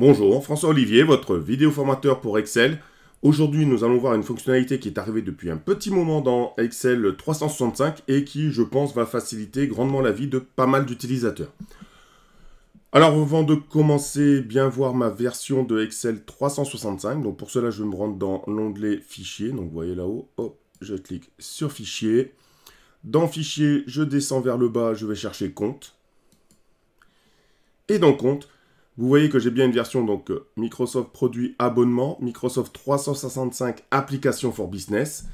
Bonjour, François Olivier, votre vidéo formateur pour Excel. Aujourd'hui, nous allons voir une fonctionnalité qui est arrivée depuis un petit moment dans Excel 365 et qui, je pense, va faciliter grandement la vie de pas mal d'utilisateurs. Alors, avant de commencer, bien voir ma version de Excel 365. Donc, pour cela, je vais me rendre dans l'onglet Fichier. Donc, vous voyez là-haut, hop, je clique sur Fichier. Dans Fichier, je descends vers le bas, je vais chercher Compte. Et dans Compte, vous voyez que j'ai bien une version donc euh, Microsoft produit Abonnement, Microsoft 365 Application for Business.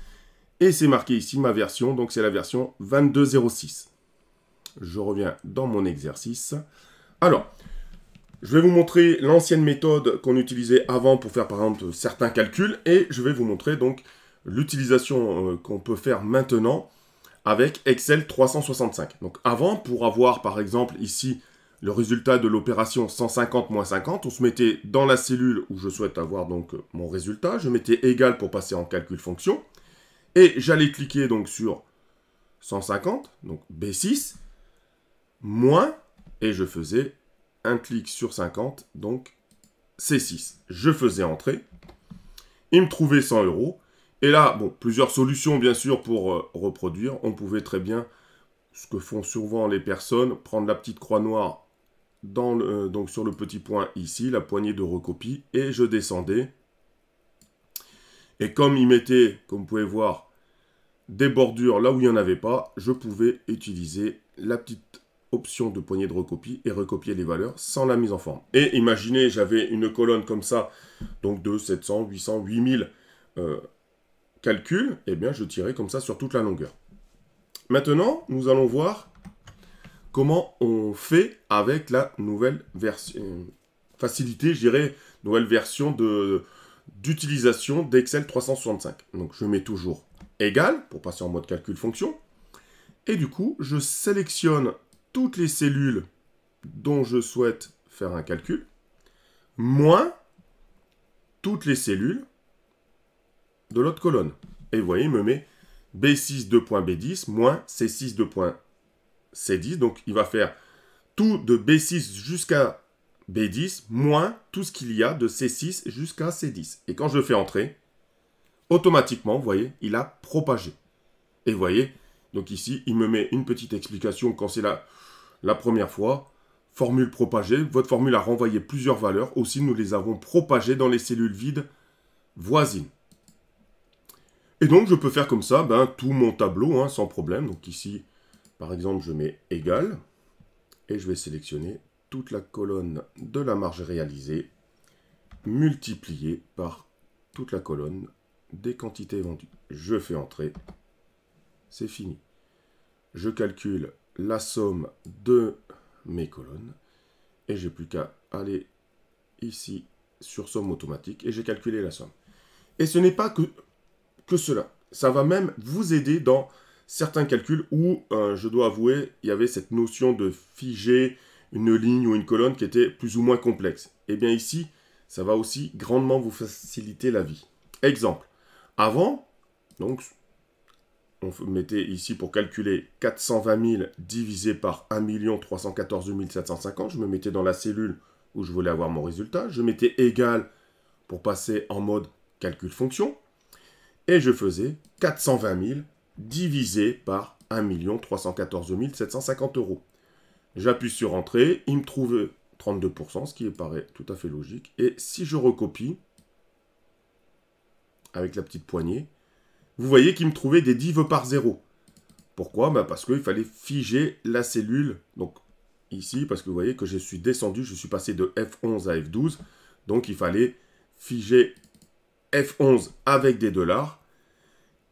Et c'est marqué ici ma version, donc c'est la version 2206. Je reviens dans mon exercice. Alors, je vais vous montrer l'ancienne méthode qu'on utilisait avant pour faire par exemple certains calculs. Et je vais vous montrer donc l'utilisation euh, qu'on peut faire maintenant avec Excel 365. Donc avant, pour avoir par exemple ici le résultat de l'opération 150-50, on se mettait dans la cellule où je souhaite avoir donc mon résultat, je mettais égal pour passer en calcul fonction, et j'allais cliquer donc sur 150, donc B6, moins, et je faisais un clic sur 50, donc C6. Je faisais entrer, il me trouvait 100 euros, et là, bon, plusieurs solutions bien sûr pour euh, reproduire, on pouvait très bien, ce que font souvent les personnes, prendre la petite croix noire dans le, euh, donc sur le petit point ici, la poignée de recopie, et je descendais. Et comme il mettait, comme vous pouvez voir, des bordures là où il n'y en avait pas, je pouvais utiliser la petite option de poignée de recopie et recopier les valeurs sans la mise en forme. Et imaginez, j'avais une colonne comme ça, donc de 700, 800, 8000 calculs, et bien je tirais comme ça sur toute la longueur. Maintenant, nous allons voir comment on fait avec la nouvelle version, euh, facilité, je nouvelle version de d'utilisation d'Excel 365. Donc je mets toujours égal pour passer en mode calcul fonction. Et du coup, je sélectionne toutes les cellules dont je souhaite faire un calcul, moins toutes les cellules de l'autre colonne. Et vous voyez, il me met B6 2.B10 moins C6 c 10. Donc, il va faire tout de B6 jusqu'à B10, moins tout ce qu'il y a de C6 jusqu'à C10. Et quand je fais entrer, automatiquement, vous voyez, il a propagé. Et vous voyez, donc ici, il me met une petite explication quand c'est la, la première fois. Formule propagée, votre formule a renvoyé plusieurs valeurs. Aussi, nous les avons propagées dans les cellules vides voisines. Et donc, je peux faire comme ça ben, tout mon tableau, hein, sans problème. Donc ici, par exemple, je mets égal et je vais sélectionner toute la colonne de la marge réalisée multipliée par toute la colonne des quantités vendues. Je fais entrer, c'est fini. Je calcule la somme de mes colonnes et j'ai plus qu'à aller ici sur somme automatique et j'ai calculé la somme. Et ce n'est pas que, que cela, ça va même vous aider dans certains calculs où, euh, je dois avouer, il y avait cette notion de figer une ligne ou une colonne qui était plus ou moins complexe. Et eh bien ici, ça va aussi grandement vous faciliter la vie. Exemple, avant, donc, on mettait ici pour calculer 420 000 divisé par 1 314 750. Je me mettais dans la cellule où je voulais avoir mon résultat. Je mettais égal pour passer en mode calcul fonction. Et je faisais 420 000 divisé par 1 314 750 euros. J'appuie sur Entrée, il me trouve 32%, ce qui paraît tout à fait logique. Et si je recopie, avec la petite poignée, vous voyez qu'il me trouvait des divs par zéro. Pourquoi bah, Parce qu'il fallait figer la cellule. Donc ici, parce que vous voyez que je suis descendu, je suis passé de F11 à F12. Donc il fallait figer F11 avec des dollars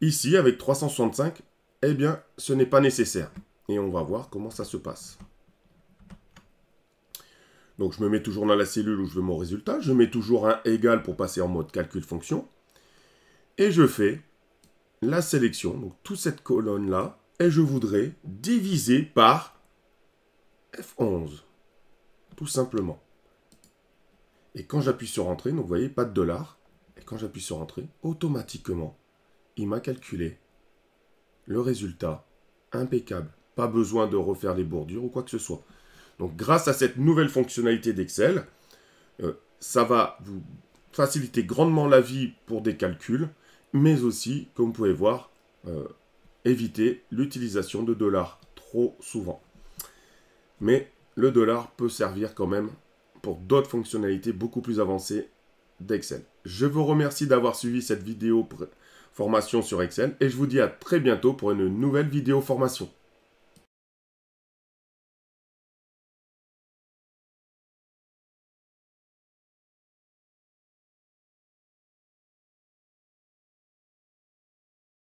Ici, avec 365, eh bien, ce n'est pas nécessaire. Et on va voir comment ça se passe. Donc, je me mets toujours dans la cellule où je veux mon résultat. Je mets toujours un égal pour passer en mode calcul fonction. Et je fais la sélection, donc toute cette colonne-là, et je voudrais diviser par F11. Tout simplement. Et quand j'appuie sur Entrée, donc vous voyez, pas de dollars. Et quand j'appuie sur Entrée, automatiquement, il m'a calculé. Le résultat, impeccable. Pas besoin de refaire les bordures ou quoi que ce soit. Donc grâce à cette nouvelle fonctionnalité d'Excel, euh, ça va vous faciliter grandement la vie pour des calculs, mais aussi, comme vous pouvez voir, euh, éviter l'utilisation de dollars trop souvent. Mais le dollar peut servir quand même pour d'autres fonctionnalités beaucoup plus avancées d'Excel. Je vous remercie d'avoir suivi cette vidéo formation sur Excel et je vous dis à très bientôt pour une nouvelle vidéo formation.